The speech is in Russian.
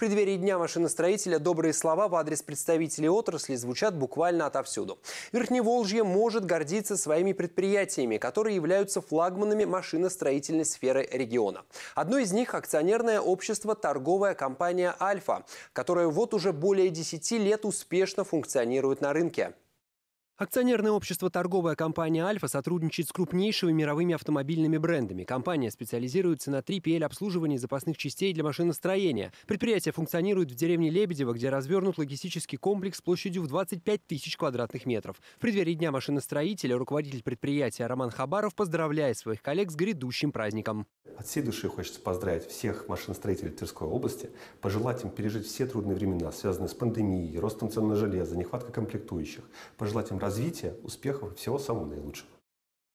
преддверии Дня машиностроителя добрые слова в адрес представителей отрасли звучат буквально отовсюду. Верхневолжье может гордиться своими предприятиями, которые являются флагманами машиностроительной сферы региона. Одно из них – акционерное общество «Торговая компания Альфа», которая вот уже более 10 лет успешно функционирует на рынке. Акционерное общество «Торговая компания «Альфа» сотрудничает с крупнейшими мировыми автомобильными брендами. Компания специализируется на 3PL-обслуживании запасных частей для машиностроения. Предприятие функционирует в деревне Лебедево, где развернут логистический комплекс площадью в 25 тысяч квадратных метров. В преддверии Дня машиностроителя руководитель предприятия Роман Хабаров поздравляет своих коллег с грядущим праздником. От всей души хочется поздравить всех машиностроителей Тверской области, пожелать им пережить все трудные времена, связанные с пандемией, ростом цен на железо, нехваткой комплектующих, пожелать им развития, успехов, всего самого наилучшего.